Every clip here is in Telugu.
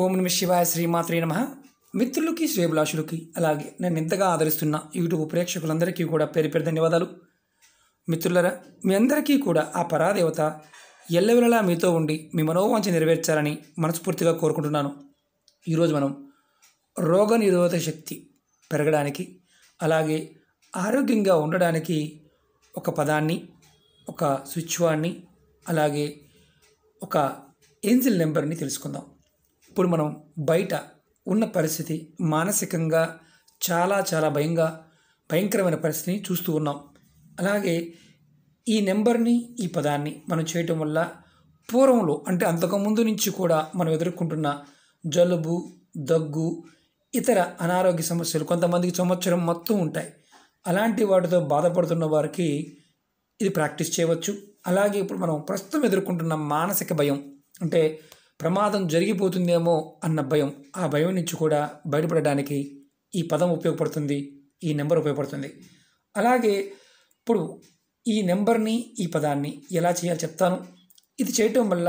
ఓం నమ శివాయ శ్రీమాత్రి నమ మిత్రులకి శ్రేభిలాషులకి అలాగే నేను ఎంతగా ఆదరిస్తున్న యూట్యూబ్ ప్రేక్షకులందరికీ కూడా పేరు పేరు ధన్యవాదాలు మిత్రులరా మీ అందరికీ కూడా ఆ పరాదేవత ఎల్లవెలలా మీతో ఉండి మీ మనోవాంఛ నెరవేర్చాలని మనస్ఫూర్తిగా కోరుకుంటున్నాను ఈరోజు మనం రోగ నిరోధక శక్తి పెరగడానికి అలాగే ఆరోగ్యంగా ఉండడానికి ఒక పదాన్ని ఒక స్విచ్ వాడిని అలాగే ఒక ఏంజిల్ నెంబర్ని తెలుసుకుందాం ఇప్పుడు మనం బయట ఉన్న పరిస్థితి మానసికంగా చాలా చాలా భయంగా భయంకరమైన పరిస్థితిని చూస్తూ ఉన్నాం అలాగే ఈ నెంబర్ని ఈ పదాన్ని మనం చేయటం వల్ల పూర్వంలో అంటే అంతకుముందు నుంచి కూడా మనం ఎదుర్కొంటున్న జలుబు దగ్గు ఇతర అనారోగ్య సమస్యలు కొంతమందికి సంవత్సరం మొత్తం ఉంటాయి అలాంటి వాటితో బాధపడుతున్న వారికి ఇది ప్రాక్టీస్ చేయవచ్చు అలాగే ఇప్పుడు మనం ప్రస్తుతం ఎదుర్కొంటున్న మానసిక భయం అంటే ప్రమాదం జరిగిపోతుందేమో అన్న భయం ఆ భయం నుంచి కూడా బయటపడడానికి ఈ పదం ఉపయోగపడుతుంది ఈ నెంబర్ ఉపయోగపడుతుంది అలాగే ఇప్పుడు ఈ నెంబర్ని ఈ పదాన్ని ఎలా చేయాలో చెప్తాను ఇది చేయటం వల్ల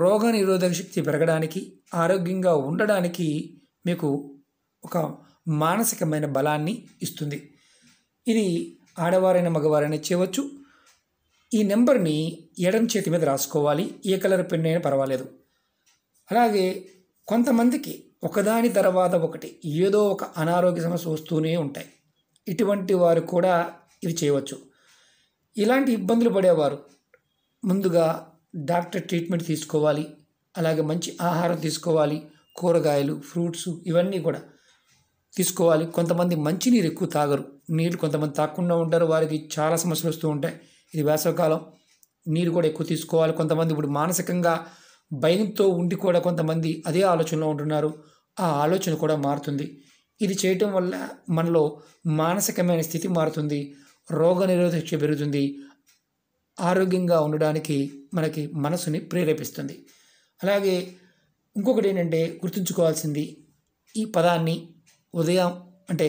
రోగ నిరోధక శక్తి పెరగడానికి ఆరోగ్యంగా ఉండడానికి మీకు ఒక మానసికమైన బలాన్ని ఇస్తుంది ఇది ఆడవారైన మగవారైనా చేయవచ్చు ఈ నెంబర్ని ఎడం చేతి మీద రాసుకోవాలి ఏ కలర్ పెన్ అయినా పర్వాలేదు అలాగే కొంతమందికి ఒకదాని తర్వాత ఒకటి ఏదో ఒక అనారోగ్య సమస్య వస్తూనే ఉంటాయి ఇటువంటి వారు కూడా ఇది చేయవచ్చు ఇలాంటి ఇబ్బందులు పడేవారు ముందుగా డాక్టర్ ట్రీట్మెంట్ తీసుకోవాలి అలాగే మంచి ఆహారం తీసుకోవాలి కూరగాయలు ఫ్రూట్స్ ఇవన్నీ కూడా తీసుకోవాలి కొంతమంది మంచినీరు ఎక్కువ తాగరు నీరు కొంతమంది తాగకుండా ఉంటారు వారికి చాలా సమస్యలు వస్తూ ఉంటాయి ఇది వేసవకాలం నీరు కూడా ఎక్కువ తీసుకోవాలి కొంతమంది ఇప్పుడు మానసికంగా భయంతో ఉండి కూడా కొంతమంది అదే ఆలోచనలో ఉంటున్నారు ఆ ఆలోచన కూడా మారుతుంది ఇది చేయటం వల్ల మనలో మానసికమైన స్థితి మారుతుంది రోగ నిరోధక పెరుగుతుంది ఆరోగ్యంగా ఉండడానికి మనకి మనసుని ప్రేరేపిస్తుంది అలాగే ఇంకొకటి ఏంటంటే గుర్తుంచుకోవాల్సింది ఈ పదాన్ని ఉదయం అంటే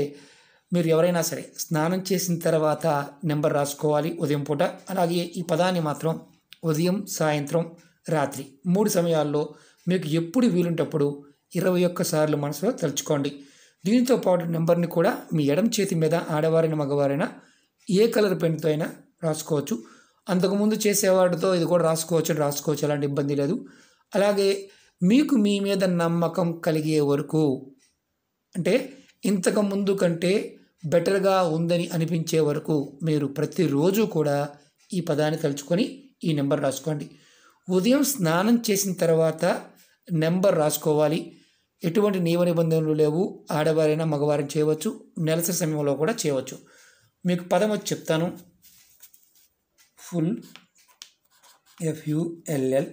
మీరు ఎవరైనా సరే స్నానం చేసిన తర్వాత నెంబర్ రాసుకోవాలి ఉదయం పూట అలాగే ఈ పదాన్ని మాత్రం ఉదయం సాయంత్రం రాత్రి మూడు సమయాల్లో మీకు ఎప్పుడు వీలుంటప్పుడు ఇరవై ఒక్కసార్లు మనసులో తలుచుకోండి దీనితో పాటు నెంబర్ని కూడా మీ ఎడం చేతి మీద ఆడవారైన మగవారైనా ఏ కలర్ పెన్తో అయినా రాసుకోవచ్చు అంతకుముందు చేసేవాడితో ఇది కూడా రాసుకోవచ్చు రాసుకోవచ్చు అలాంటి ఇబ్బంది లేదు అలాగే మీకు మీ మీద నమ్మకం కలిగే వరకు అంటే ఇంతకు ముందు కంటే బెటర్గా ఉందని అనిపించే వరకు మీరు ప్రతిరోజు కూడా ఈ పదాన్ని తలుచుకొని ఈ నెంబర్ రాసుకోండి ఉదయం స్నానం చేసిన తర్వాత నెంబర్ రాసుకోవాలి ఎటువంటి నియమ నిబంధనలు లేవు ఆడవారైనా మగవారైనా చేయవచ్చు నెలసరి సమయంలో కూడా చేయవచ్చు మీకు పదం వచ్చి చెప్తాను full F U L L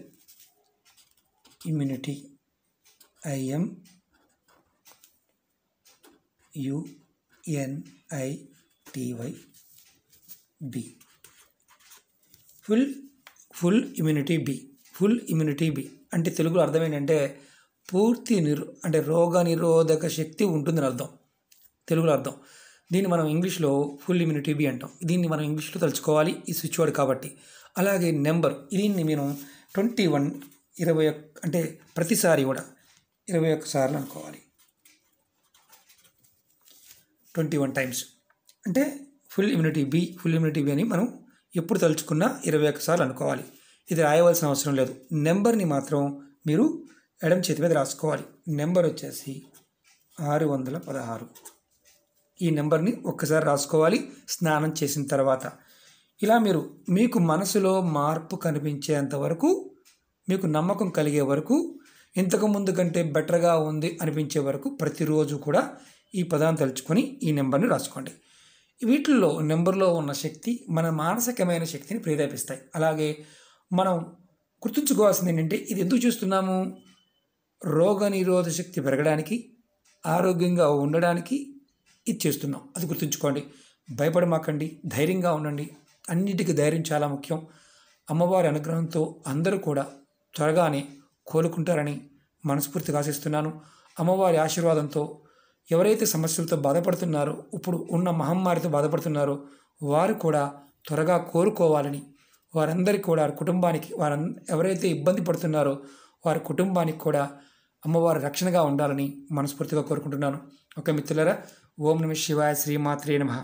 immunity I M U N I T Y be full full immunity be full immunity be అంటే తెలుగులో అర్థం ఏంటంటే పూర్తి నిరో అంటే రోగ నిరోధక శక్తి ఉంటుందని అర్థం తెలుగులో అర్థం దీన్ని మనం ఇంగ్లీష్లో ఫుల్ ఇమ్యూనిటీ బి అంటాం దీన్ని మనం ఇంగ్లీష్లో తలుచుకోవాలి ఈ స్విచ్ వర్డ్ కాబట్టి అలాగే నెంబర్ దీన్ని నేను ట్వంటీ వన్ ఇరవై అంటే ప్రతిసారి కూడా ఇరవై ఒక్కసార్లు అనుకోవాలి ట్వంటీ వన్ టైమ్స్ అంటే full immunity be full immunity be అని మనం ఎప్పుడు తలుచుకున్నా ఇరవై ఒక్కసార్లు అనుకోవాలి ఇది రాయవలసిన అవసరం లేదు నెంబర్ని మాత్రం మీరు ఎడం చేతి మీద రాసుకోవాలి నెంబర్ వచ్చేసి ఆరు వందల పదహారు ఈ నెంబర్ని ఒక్కసారి రాసుకోవాలి స్నానం చేసిన తర్వాత ఇలా మీరు మీకు మనసులో మార్పు కనిపించేంత వరకు మీకు నమ్మకం కలిగే వరకు ఇంతకుముందు కంటే బెటర్గా ఉంది అనిపించే వరకు ప్రతిరోజు కూడా ఈ పదాన్ని తలుచుకొని ఈ నెంబర్ని రాసుకోండి వీటిల్లో నెంబర్లో ఉన్న శక్తి మన మానసికమైన శక్తిని ప్రేరేపిస్తాయి అలాగే మనం గుర్తుంచుకోవాల్సింది ఏంటంటే ఇది ఎందుకు చూస్తున్నాము రోగ నిరోధ శక్తి పెరగడానికి ఆరోగ్యంగా ఉండడానికి ఇది చేస్తున్నాం అది గుర్తుంచుకోండి భయపడమాకండి ధైర్యంగా ఉండండి అన్నిటికీ ధైర్యం చాలా ముఖ్యం అమ్మవారి అనుగ్రహంతో అందరూ కూడా త్వరగానే కోలుకుంటారని మనస్ఫూర్తిగా ఆశిస్తున్నాను అమ్మవారి ఆశీర్వాదంతో ఎవరైతే సమస్యలతో బాధపడుతున్నారో ఇప్పుడు ఉన్న మహమ్మారితో బాధపడుతున్నారో వారు కూడా త్వరగా కోరుకోవాలని వారందరికీ కూడా కుటుంబానికి వారు ఎవరైతే ఇబ్బంది పడుతున్నారో వారి కుటుంబానికి కూడా అమ్మవారు రక్షణగా ఉండాలని మనస్ఫూర్తిగా కోరుకుంటున్నాను ఒక మిత్రులరా ఓం నమ శివాయ శ్రీమాత్రే నమ